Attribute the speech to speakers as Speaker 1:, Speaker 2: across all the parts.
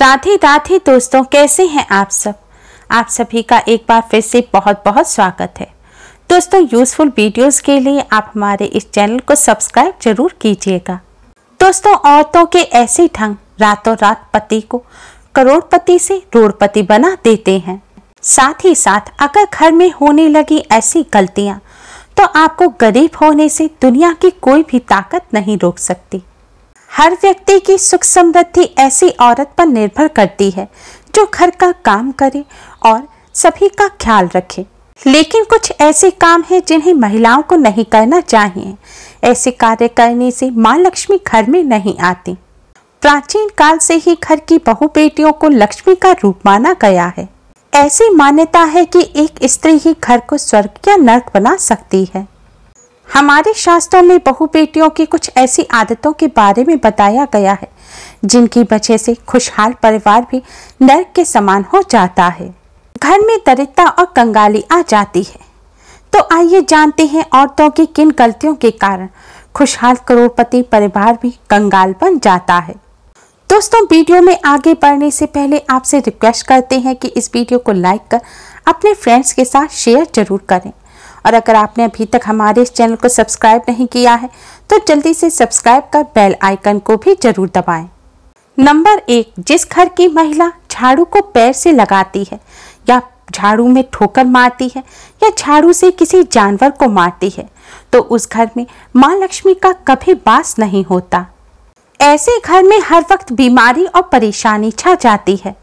Speaker 1: राधे राधे दोस्तों कैसे हैं आप सब आप सभी का एक बार फिर से बहुत बहुत स्वागत है दोस्तों यूज़फुल वीडियोस के लिए आप हमारे इस चैनल को सब्सक्राइब जरूर कीजिएगा दोस्तों औरतों के ऐसे ढंग रातों रात पति को करोड़पति से रोड़पति बना देते हैं साथ ही साथ अगर घर में होने लगी ऐसी गलतियाँ तो आपको गरीब होने से दुनिया की कोई भी ताकत नहीं रोक सकती हर व्यक्ति की सुख समृद्धि ऐसी औरत पर निर्भर करती है जो घर का काम करे और सभी का ख्याल रखे लेकिन कुछ ऐसे काम हैं जिन्हें महिलाओं को नहीं करना चाहिए ऐसे कार्य करने से माँ लक्ष्मी घर में नहीं आती प्राचीन काल से ही घर की बहु बेटियों को लक्ष्मी का रूप माना गया है ऐसी मान्यता है कि एक स्त्री ही घर को स्वर्ग या नर्क बना सकती है हमारे शास्त्रों में बहु बेटियों की कुछ ऐसी आदतों के बारे में बताया गया है जिनकी वजह से खुशहाल परिवार भी नर्क के समान हो जाता है घर में दरिद्रता और कंगाली आ जाती है तो आइए जानते हैं औरतों की किन गलतियों के कारण खुशहाल करोड़पति परिवार भी कंगाल बन जाता है दोस्तों वीडियो में आगे बढ़ने से पहले आपसे रिक्वेस्ट करते हैं कि इस वीडियो को लाइक कर अपने फ्रेंड्स के साथ शेयर जरूर करें और अगर आपने अभी तक हमारे इस चैनल को सब्सक्राइब नहीं किया है तो जल्दी से सब्सक्राइब कर बेल आइकन को भी जरूर दबाएं। नंबर एक जिस घर की महिला झाड़ू को पैर से लगाती है या झाड़ू में ठोकर मारती है या झाड़ू से किसी जानवर को मारती है तो उस घर में माँ लक्ष्मी का कभी बास नहीं होता ऐसे घर में हर वक्त बीमारी और परेशानी छा जाती है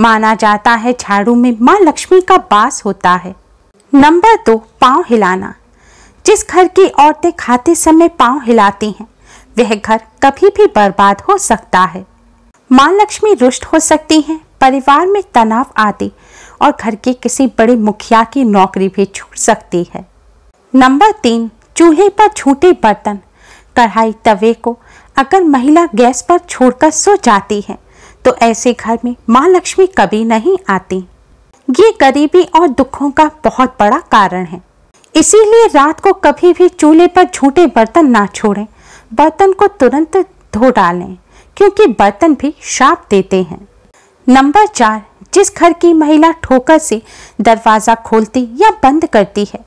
Speaker 1: माना जाता है झाड़ू में माँ लक्ष्मी का बास होता है नंबर दो पाँव हिलाना जिस घर की औरतें खाते समय पाँव हिलाती हैं वह घर कभी भी बर्बाद हो सकता है माँ लक्ष्मी रुष्ट हो सकती हैं परिवार में तनाव आदि और घर के किसी बड़े मुखिया की नौकरी भी छूट सकती है नंबर तीन चूल्हे पर छूटे बर्तन कढ़ाई तवे को अगर महिला गैस पर छोड़कर सो जाती है तो ऐसे घर में माँ लक्ष्मी कभी नहीं आती ये गरीबी और दुखों का बहुत बड़ा कारण है इसीलिए रात को कभी भी चूल्हे पर झूठे बर्तन ना छोड़ें बर्तन को तुरंत धो डालें क्योंकि बर्तन भी श्राप देते हैं नंबर चार जिस घर की महिला ठोकर से दरवाज़ा खोलती या बंद करती है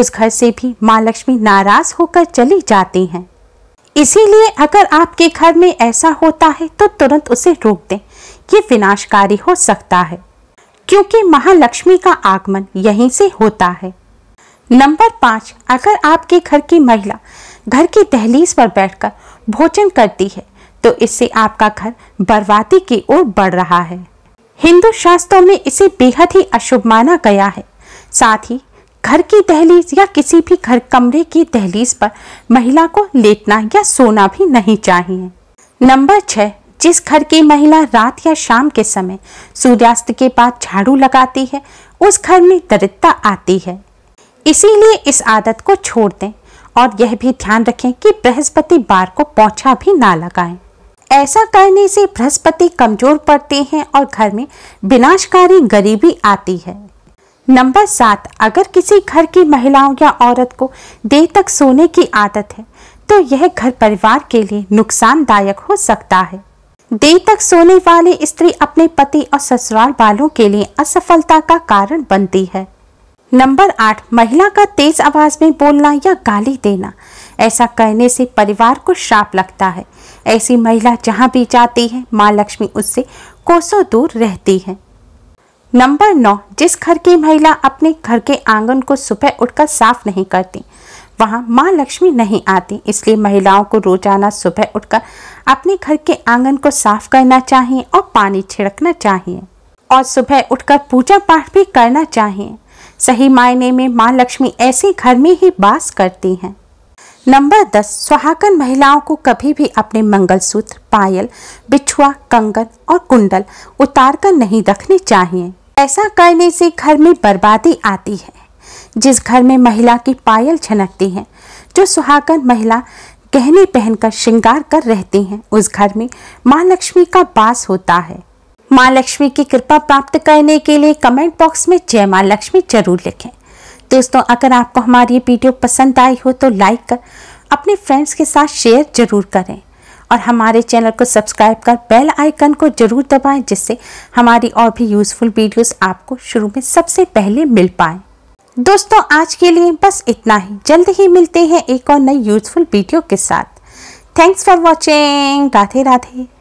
Speaker 1: उस घर से भी माँ लक्ष्मी नाराज़ होकर चली जाती हैं इसीलिए अगर आपके घर में ऐसा होता है तो तुरंत उसे रोक दें ये विनाशकारी हो सकता है क्योंकि महालक्ष्मी का आगमन यहीं से होता है नंबर पाँच अगर आपके घर की महिला घर की दहलीज पर बैठकर भोजन करती है तो इससे आपका घर बर्बादी की ओर बढ़ रहा है हिंदू शास्त्रों में इसे बेहद ही अशुभ माना गया है साथ ही घर की दहलीज या किसी भी घर कमरे की दहलीज पर महिला को लेटना या सोना भी नहीं चाहिए नंबर छः जिस घर की महिला रात या शाम के समय सूर्यास्त के बाद झाड़ू लगाती है उस घर में दरिद्रता आती है इसीलिए इस आदत को छोड़ दें और यह भी ध्यान रखें कि बृहस्पति बार को पोछा भी ना लगाएं। ऐसा करने से बृहस्पति कमजोर पड़ते हैं और घर में विनाशकारी गरीबी आती है नंबर सात अगर किसी घर की महिलाओं या औरत को देर तक सोने की आदत है तो यह घर परिवार के लिए नुकसानदायक हो सकता है देर तक सोने वाली स्त्री अपने पति और ससुराल वालों के लिए असफलता का कारण बनती है नंबर आठ महिला का तेज आवाज में बोलना या गाली देना ऐसा करने से परिवार को श्राप लगता है ऐसी महिला जहां भी जाती है माँ लक्ष्मी उससे कोसों दूर रहती है नंबर नौ जिस घर की महिला अपने घर के आंगन को सुबह उठकर साफ नहीं करती वहाँ माँ लक्ष्मी नहीं आती इसलिए महिलाओं को रोजाना सुबह उठकर अपने घर के आंगन को साफ करना चाहिए और पानी छिड़कना चाहिए और सुबह उठकर पूजा पाठ भी करना चाहिए सही मायने में माँ लक्ष्मी ऐसे घर में ही बास करती हैं नंबर दस सुहागन महिलाओं को कभी भी अपने मंगलसूत्र पायल बिछुआ कंगन और कुंडल उतार कर नहीं रखने चाहिए ऐसा करने से घर में बर्बादी आती है जिस घर में महिला की पायल छनकती हैं जो सुहागन महिला गहने पहनकर श्रृंगार कर रहती हैं उस घर में माँ लक्ष्मी का वास होता है माँ लक्ष्मी की कृपा प्राप्त करने के लिए कमेंट बॉक्स में जय माँ लक्ष्मी जरूर लिखें दोस्तों अगर आपको हमारी ये वीडियो पसंद आई हो तो लाइक कर अपने फ्रेंड्स के साथ शेयर जरूर करें और हमारे चैनल को सब्सक्राइब कर बेल आइकन को जरूर दबाएं जिससे हमारी और भी यूज़फुल वीडियोस आपको शुरू में सबसे पहले मिल पाएँ दोस्तों आज के लिए बस इतना ही जल्द ही मिलते हैं एक और नई यूजफुल वीडियो के साथ thanks for watching Radhe Radhe